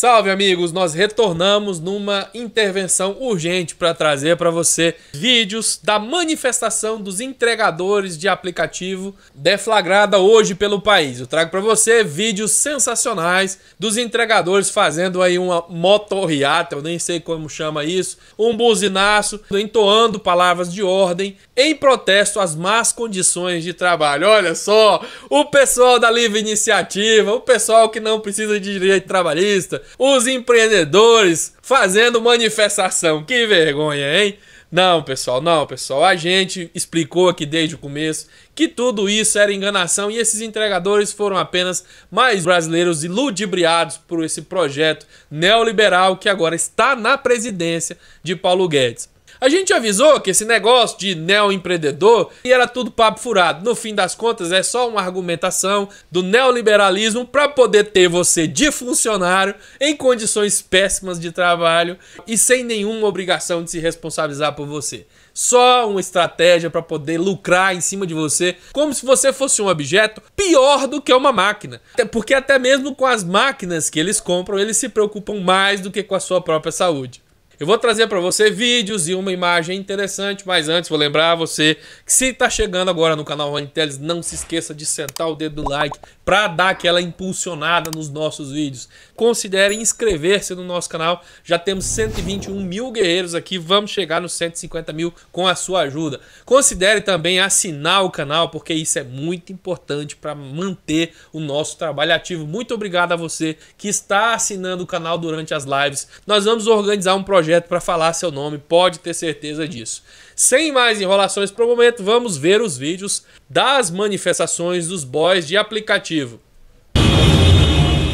Salve, amigos! Nós retornamos numa intervenção urgente para trazer para você vídeos da manifestação dos entregadores de aplicativo deflagrada hoje pelo país. Eu trago para você vídeos sensacionais dos entregadores fazendo aí uma motorriata, eu nem sei como chama isso, um buzinaço, entoando palavras de ordem em protesto às más condições de trabalho. Olha só, o pessoal da Livre Iniciativa, o pessoal que não precisa de direito trabalhista, os empreendedores fazendo manifestação. Que vergonha, hein? Não, pessoal, não, pessoal. A gente explicou aqui desde o começo que tudo isso era enganação e esses entregadores foram apenas mais brasileiros iludibriados por esse projeto neoliberal que agora está na presidência de Paulo Guedes. A gente avisou que esse negócio de neoempreendedor era tudo papo furado. No fim das contas, é só uma argumentação do neoliberalismo para poder ter você de funcionário em condições péssimas de trabalho e sem nenhuma obrigação de se responsabilizar por você. Só uma estratégia para poder lucrar em cima de você, como se você fosse um objeto pior do que uma máquina. Porque até mesmo com as máquinas que eles compram, eles se preocupam mais do que com a sua própria saúde. Eu vou trazer para você vídeos e uma imagem interessante, mas antes vou lembrar você que se está chegando agora no canal Roniteles, não se esqueça de sentar o dedo do like para dar aquela impulsionada nos nossos vídeos. Considere inscrever-se no nosso canal, já temos 121 mil guerreiros aqui, vamos chegar nos 150 mil com a sua ajuda. Considere também assinar o canal, porque isso é muito importante para manter o nosso trabalho ativo. Muito obrigado a você que está assinando o canal durante as lives. Nós vamos organizar um projeto projeto para falar seu nome, pode ter certeza disso. Sem mais enrolações para o momento, vamos ver os vídeos das manifestações dos boys de aplicativo.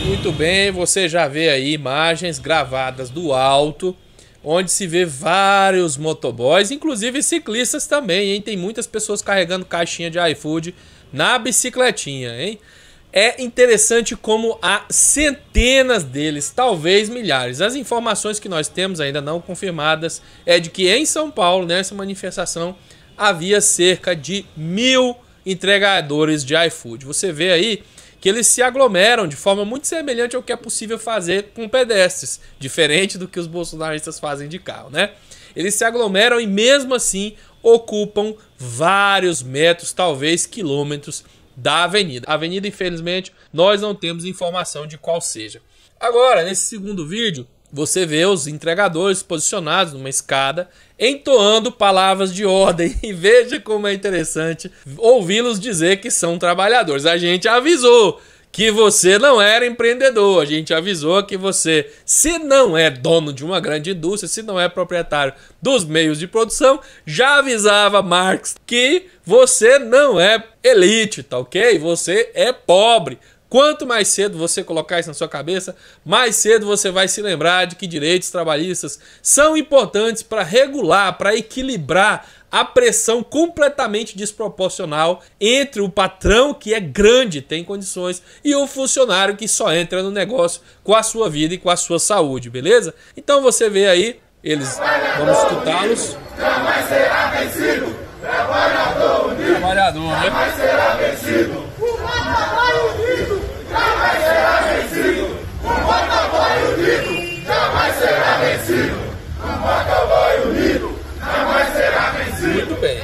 Muito bem, você já vê aí imagens gravadas do alto, onde se vê vários motoboys, inclusive ciclistas também, hein? Tem muitas pessoas carregando caixinha de iFood na bicicletinha, hein? é interessante como há centenas deles, talvez milhares. As informações que nós temos ainda não confirmadas é de que em São Paulo, nessa manifestação, havia cerca de mil entregadores de iFood. Você vê aí que eles se aglomeram de forma muito semelhante ao que é possível fazer com pedestres, diferente do que os bolsonaristas fazem de carro, né? Eles se aglomeram e mesmo assim ocupam vários metros, talvez quilômetros da avenida. A avenida, infelizmente, nós não temos informação de qual seja. Agora, nesse segundo vídeo, você vê os entregadores posicionados numa escada entoando palavras de ordem. E veja como é interessante ouvi-los dizer que são trabalhadores. A gente avisou que você não era empreendedor. A gente avisou que você, se não é dono de uma grande indústria, se não é proprietário dos meios de produção, já avisava Marx que você não é elite, tá ok? Você é pobre. Quanto mais cedo você colocar isso na sua cabeça, mais cedo você vai se lembrar de que direitos trabalhistas são importantes para regular, para equilibrar a pressão completamente desproporcional entre o patrão que é grande, tem condições, e o funcionário que só entra no negócio com a sua vida e com a sua saúde, beleza? Então você vê aí, eles vamos escutá-los. Jamais será vencido, trabalhador unido. Trabalhador, né? Jamais será vencido vencido. jamais será vencido. jamais será vencido. Muito bem.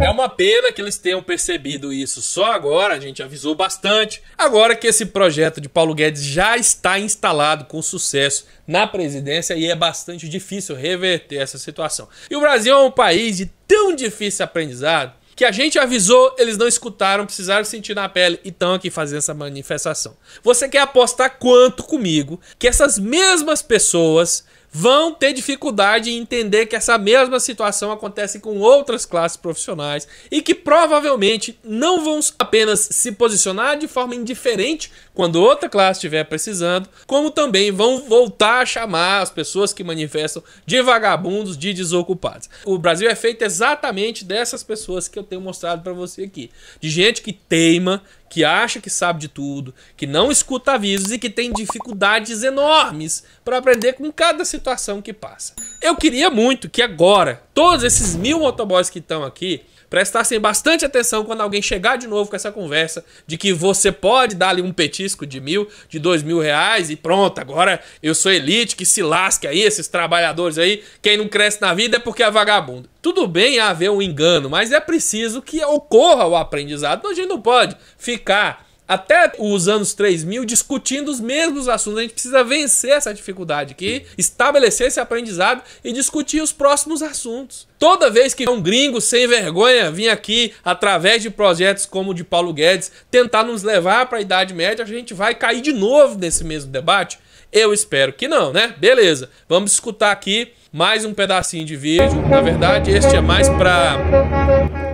É uma pena que eles tenham percebido isso só agora, a gente avisou bastante. Agora que esse projeto de Paulo Guedes já está instalado com sucesso na presidência e é bastante difícil reverter essa situação. E o Brasil é um país de tão difícil aprendizado que a gente avisou, eles não escutaram, precisaram sentir na pele e estão aqui fazendo essa manifestação. Você quer apostar quanto comigo que essas mesmas pessoas vão ter dificuldade em entender que essa mesma situação acontece com outras classes profissionais e que provavelmente não vão apenas se posicionar de forma indiferente quando outra classe estiver precisando, como também vão voltar a chamar as pessoas que manifestam de vagabundos, de desocupados. O Brasil é feito exatamente dessas pessoas que eu tenho mostrado para você aqui, de gente que teima, que acha que sabe de tudo, que não escuta avisos e que tem dificuldades enormes para aprender com cada situação que passa. Eu queria muito que agora todos esses mil motoboys que estão aqui prestassem bastante atenção quando alguém chegar de novo com essa conversa de que você pode dar ali um petisco de mil, de dois mil reais e pronto, agora eu sou elite, que se lasque aí, esses trabalhadores aí, quem não cresce na vida é porque é vagabundo. Tudo bem haver um engano, mas é preciso que ocorra o aprendizado. A gente não pode ficar até os anos 3000 discutindo os mesmos assuntos. A gente precisa vencer essa dificuldade aqui, estabelecer esse aprendizado e discutir os próximos assuntos. Toda vez que um gringo sem vergonha vir aqui, através de projetos como o de Paulo Guedes, tentar nos levar para a Idade Média, a gente vai cair de novo nesse mesmo debate? Eu espero que não, né? Beleza, vamos escutar aqui mais um pedacinho de vídeo. Na verdade, este é mais para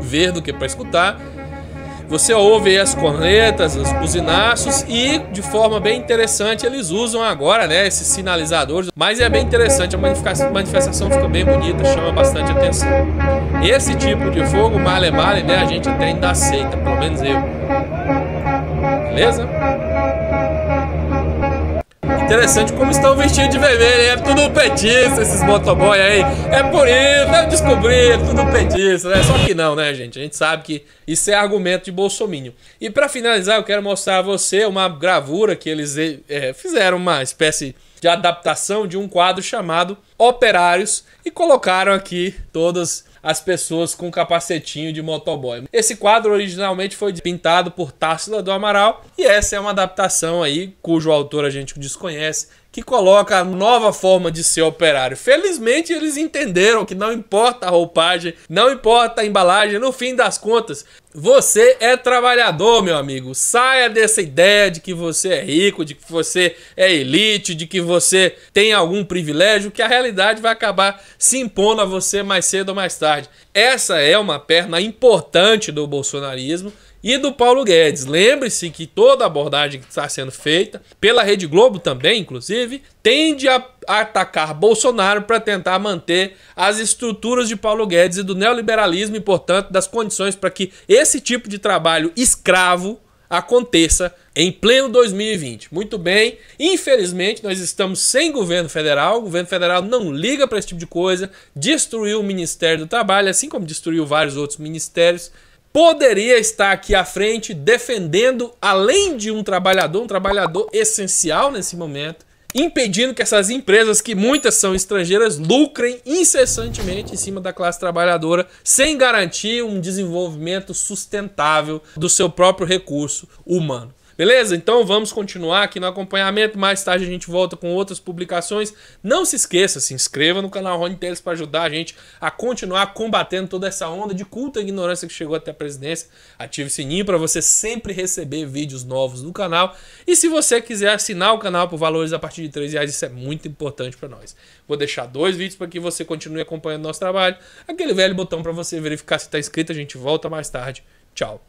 ver do que para escutar. Você ouve as cornetas, os buzinaços e de forma bem interessante eles usam agora, né, esses sinalizadores. Mas é bem interessante, a manifestação fica bem bonita, chama bastante atenção. Esse tipo de fogo, male male, né, a gente até ainda aceita, pelo menos eu. Beleza? Interessante como estão vestidos de vermelho, é tudo petista esses motoboy aí. É por isso, eu é descobri, é tudo petista, né? Só que não, né, gente? A gente sabe que isso é argumento de bolsominho E para finalizar, eu quero mostrar a você uma gravura que eles é, fizeram, uma espécie de adaptação de um quadro chamado Operários, e colocaram aqui todas as pessoas com capacetinho de motoboy. Esse quadro originalmente foi pintado por Tássila do Amaral e essa é uma adaptação aí cujo autor a gente desconhece que coloca a nova forma de ser operário. Felizmente eles entenderam que não importa a roupagem, não importa a embalagem, no fim das contas, você é trabalhador, meu amigo. Saia dessa ideia de que você é rico, de que você é elite, de que você tem algum privilégio, que a realidade vai acabar se impondo a você mais cedo ou mais tarde. Essa é uma perna importante do bolsonarismo e do Paulo Guedes. Lembre-se que toda abordagem que está sendo feita, pela Rede Globo também, inclusive, tende a atacar Bolsonaro para tentar manter as estruturas de Paulo Guedes e do neoliberalismo e, portanto, das condições para que esse tipo de trabalho escravo aconteça em pleno 2020. Muito bem. Infelizmente, nós estamos sem governo federal. O governo federal não liga para esse tipo de coisa. Destruiu o Ministério do Trabalho, assim como destruiu vários outros ministérios. Poderia estar aqui à frente defendendo, além de um trabalhador, um trabalhador essencial nesse momento, impedindo que essas empresas, que muitas são estrangeiras, lucrem incessantemente em cima da classe trabalhadora, sem garantir um desenvolvimento sustentável do seu próprio recurso humano. Beleza? Então vamos continuar aqui no acompanhamento. Mais tarde a gente volta com outras publicações. Não se esqueça, se inscreva no canal Rony Teles para ajudar a gente a continuar combatendo toda essa onda de culta ignorância que chegou até a presidência. Ative o sininho para você sempre receber vídeos novos do canal. E se você quiser assinar o canal por valores a partir de 3 reais, isso é muito importante para nós. Vou deixar dois vídeos para que você continue acompanhando nosso trabalho. Aquele velho botão para você verificar se está inscrito. A gente volta mais tarde. Tchau.